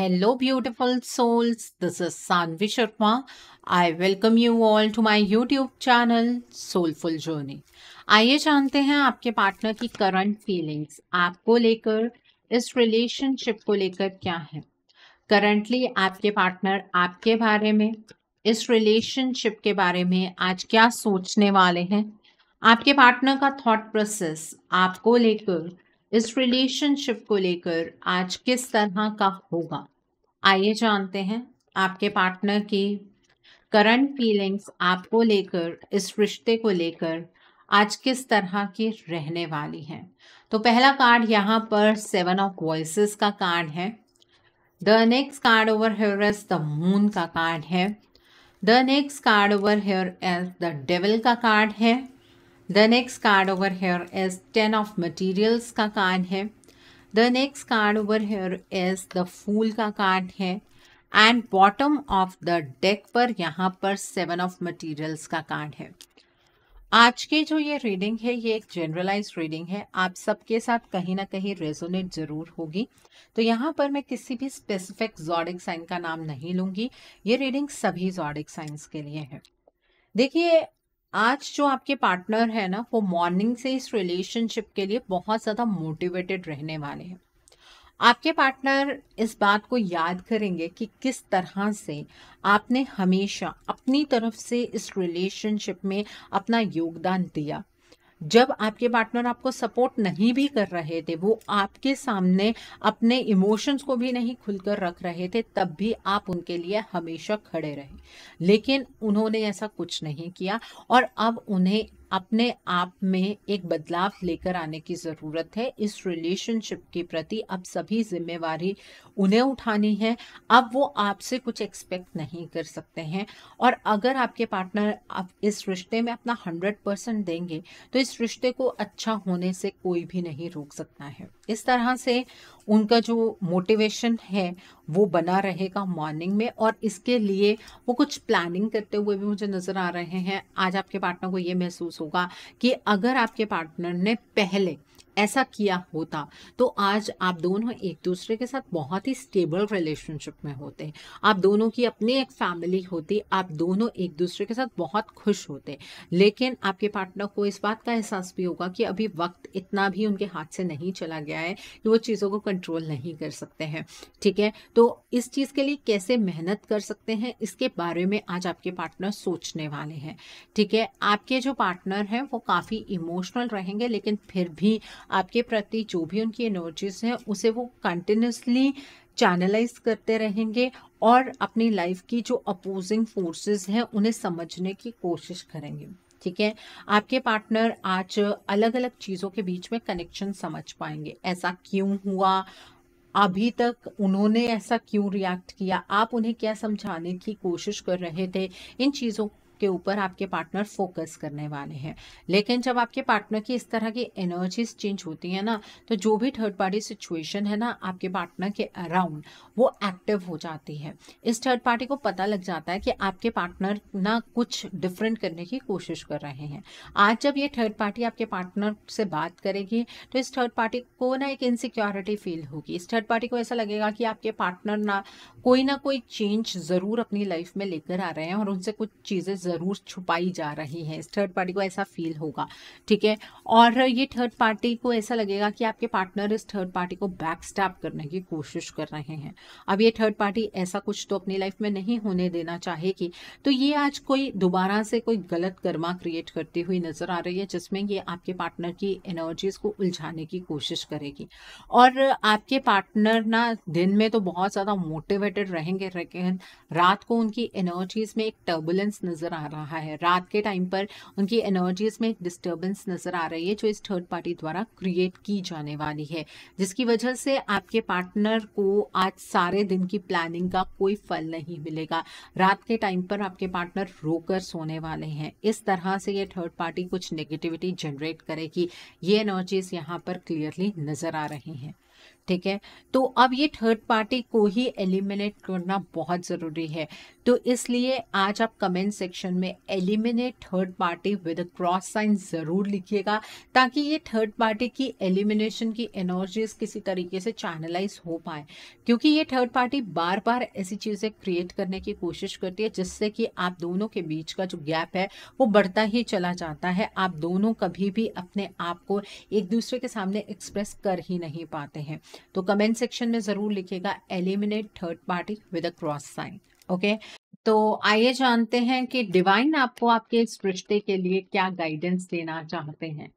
Hello, beautiful souls. This is Sanvi Sharma. I welcome you all to my YouTube channel Soulful Journey. आइए जानते हैं आपके partner की current feelings आपको लेकर इस रिलेशनशिप को लेकर क्या है करंटली आपके पार्टनर आपके बारे में इस रिलेशनशिप के बारे में आज क्या सोचने वाले हैं आपके पार्टनर का थॉट प्रोसेस आपको लेकर इस रिलेशनशिप को लेकर आज किस तरह का होगा आइए जानते हैं आपके पार्टनर की करंट फीलिंग्स आपको लेकर इस रिश्ते को लेकर आज किस तरह की रहने वाली हैं तो पहला कार्ड यहाँ पर सेवन ऑफ वॉइसेस का कार्ड है the next card over here as the moon का कार्ड है the next card over here as the devil का कार्ड है the next card over here as ten of materials का card है the next card over here is the fool का card है and bottom of the deck पर यहाँ पर seven of materials का कार्ड है आज की जो ये रीडिंग है ये एक जनरलाइज रीडिंग है आप सबके साथ कहीं ना कहीं रेजोनेट जरूर होगी तो यहाँ पर मैं किसी भी स्पेसिफिक जॉडिक साइन का नाम नहीं लूंगी ये रीडिंग सभी जॉडिक साइंस के लिए है देखिए आज जो आपके पार्टनर है ना वो मॉर्निंग से इस रिलेशनशिप के लिए बहुत ज़्यादा मोटिवेटेड रहने वाले हैं आपके पार्टनर इस बात को याद करेंगे कि किस तरह से आपने हमेशा अपनी तरफ से इस रिलेशनशिप में अपना योगदान दिया जब आपके पार्टनर आपको सपोर्ट नहीं भी कर रहे थे वो आपके सामने अपने इमोशंस को भी नहीं खुलकर रख रहे थे तब भी आप उनके लिए हमेशा खड़े रहे लेकिन उन्होंने ऐसा कुछ नहीं किया और अब उन्हें अपने आप में एक बदलाव लेकर आने की ज़रूरत है इस रिलेशनशिप के प्रति अब सभी जिम्मेवारी उन्हें उठानी है अब वो आपसे कुछ एक्सपेक्ट नहीं कर सकते हैं और अगर आपके पार्टनर आप इस रिश्ते में अपना हंड्रेड परसेंट देंगे तो इस रिश्ते को अच्छा होने से कोई भी नहीं रोक सकता है इस तरह से उनका जो मोटिवेशन है वो बना रहेगा मॉर्निंग में और इसके लिए वो कुछ प्लानिंग करते हुए भी मुझे नज़र आ रहे हैं आज आपके पार्टनर को ये महसूस होगा कि अगर आपके पार्टनर ने पहले ऐसा किया होता तो आज आप दोनों एक दूसरे के साथ बहुत ही स्टेबल रिलेशनशिप में होते आप दोनों की अपनी एक फैमिली होती आप दोनों एक दूसरे के साथ बहुत खुश होते लेकिन आपके पार्टनर को इस बात का एहसास भी होगा कि अभी वक्त इतना भी उनके हाथ से नहीं चला गया है कि वो चीज़ों को कंट्रोल नहीं कर सकते हैं ठीक है तो इस चीज़ के लिए कैसे मेहनत कर सकते हैं इसके बारे में आज आपके पार्टनर सोचने वाले हैं ठीक है आपके जो पार्टनर हैं वो काफ़ी इमोशनल रहेंगे लेकिन फिर भी आपके प्रति जो भी उनकी एनर्जीज हैं उसे वो कंटिन्यूसली चैनलाइज करते रहेंगे और अपनी लाइफ की जो अपोजिंग फोर्सेस हैं उन्हें समझने की कोशिश करेंगे ठीक है आपके पार्टनर आज अलग अलग चीज़ों के बीच में कनेक्शन समझ पाएंगे ऐसा क्यों हुआ अभी तक उन्होंने ऐसा क्यों रिएक्ट किया आप उन्हें क्या समझाने की कोशिश कर रहे थे इन चीज़ों आपके ऊपर आपके पार्टनर फोकस करने वाले हैं लेकिन जब आपके पार्टनर की इस तरह की एनर्जीज चेंज होती है ना तो जो भी थर्ड पार्टी सिचुएशन है ना आपके पार्टनर के अराउंड वो एक्टिव हो जाती है इस थर्ड पार्टी को पता लग जाता है कि आपके पार्टनर ना कुछ डिफरेंट करने की कोशिश कर रहे हैं आज जब ये थर्ड पार्टी आपके पार्टनर से बात करेगी तो इस थर्ड पार्टी को ना एक इनसिक्योरिटी फील होगी इस थर्ड पार्टी को ऐसा लगेगा कि आपके पार्टनर ना कोई ना कोई चेंज ज़रूर अपनी लाइफ में लेकर आ रहे हैं और उनसे कुछ चीज़ें ज़रूर छुपाई जा रही है इस थर्ड पार्टी को ऐसा फील होगा ठीक है और ये थर्ड पार्टी को ऐसा लगेगा कि आपके पार्टनर इस थर्ड पार्टी को बैक स्टैप करने की कोशिश कर रहे हैं अब ये थर्ड पार्टी ऐसा कुछ तो अपनी लाइफ में नहीं होने देना चाहेगी तो ये आज कोई दोबारा से कोई गलत कर्मा क्रिएट करती हुई नज़र आ रही है जिसमें ये आपके पार्टनर की एनर्जीज को उलझाने की कोशिश करेगी और आपके पार्टनर ना दिन में तो बहुत ज़्यादा मोटिवेटेड रहेंगे रात को उनकी एनर्जीज में एक टर्बुलेंस नज़र आ आ रहा है रात के टाइम पर उनकी एनर्जीज में एक डिस्टर्बेंस नज़र आ रही है जो इस थर्ड पार्टी द्वारा क्रिएट की जाने वाली है जिसकी वजह से आपके पार्टनर को आज सारे दिन की प्लानिंग का कोई फल नहीं मिलेगा रात के टाइम पर आपके पार्टनर रोकर सोने वाले हैं इस तरह से ये थर्ड पार्टी कुछ नेगेटिविटी जनरेट करेगी ये एनर्जीज यहाँ पर क्लियरली नज़र आ रही हैं ठीक है तो अब ये थर्ड पार्टी को ही एलिमिनेट करना बहुत ज़रूरी है तो इसलिए आज आप कमेंट सेक्शन में eliminate third party with cross sign ज़रूर लिखिएगा ताकि ये थर्ड पार्टी की एलिमिनेशन की एनर्जीज किसी तरीके से चैनलाइज हो पाए क्योंकि ये थर्ड पार्टी बार बार ऐसी चीज़ें क्रिएट करने की कोशिश करती है जिससे कि आप दोनों के बीच का जो गैप है वो बढ़ता ही चला जाता है आप दोनों कभी भी अपने आप को एक दूसरे के सामने एक्सप्रेस कर ही नहीं पाते हैं तो कमेंट सेक्शन में ज़रूर लिखेगा eliminate third party with a cross sign okay तो आइए जानते हैं कि डिवाइन आपको आपके इस रिश्ते के लिए क्या गाइडेंस देना चाहते हैं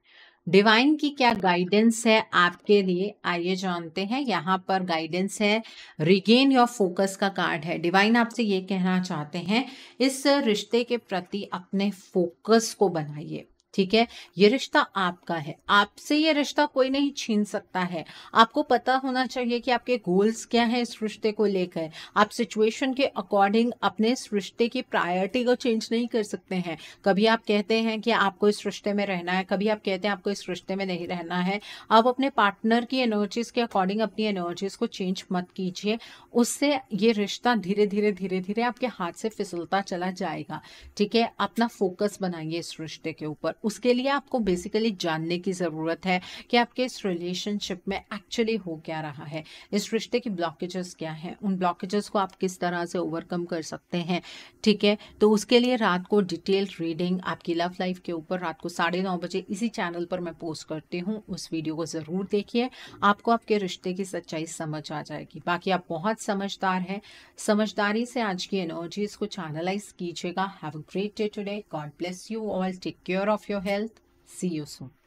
डिवाइन की क्या गाइडेंस है आपके लिए आइए जानते हैं यहाँ पर गाइडेंस है रिगेन योर फोकस का कार्ड है डिवाइन आपसे ये कहना चाहते हैं इस रिश्ते के प्रति अपने फोकस को बनाइए ठीक है ये रिश्ता आपका है आपसे ये रिश्ता कोई नहीं छीन सकता है आपको पता होना चाहिए कि आपके गोल्स क्या हैं इस रिश्ते को लेकर आप सिचुएशन के अकॉर्डिंग अपने इस रिश्ते की प्रायोरिटी को चेंज नहीं कर सकते हैं कभी आप कहते हैं कि आपको इस रिश्ते में रहना है कभी आप कहते हैं आपको इस रिश्ते में नहीं रहना है आप अपने पार्टनर की एनर्जीज के अकॉर्डिंग अपनी एनर्जीज को चेंज मत कीजिए उससे ये रिश्ता धीरे धीरे धीरे धीरे आपके हाथ से फिसलता चला जाएगा ठीक है अपना फोकस बनाइए इस रिश्ते के ऊपर उसके लिए आपको बेसिकली जानने की ज़रूरत है कि आपके इस रिलेशनशिप में एक्चुअली हो क्या रहा है इस रिश्ते की ब्लॉकेजेस क्या हैं उन ब्लॉकेजेस को आप किस तरह से ओवरकम कर सकते हैं ठीक है तो उसके लिए रात को डिटेल रीडिंग आपकी लव लाइफ के ऊपर रात को साढ़े नौ बजे इसी चैनल पर मैं पोस्ट करती हूँ उस वीडियो को ज़रूर देखिए आपको आपके रिश्ते की सच्चाई समझ आ जाएगी बाकी आप बहुत समझदार हैं समझदारी से आज की एनर्जीज को चैनलाइज कीजिएगा have a great day today God bless you all take care of your health. See you soon.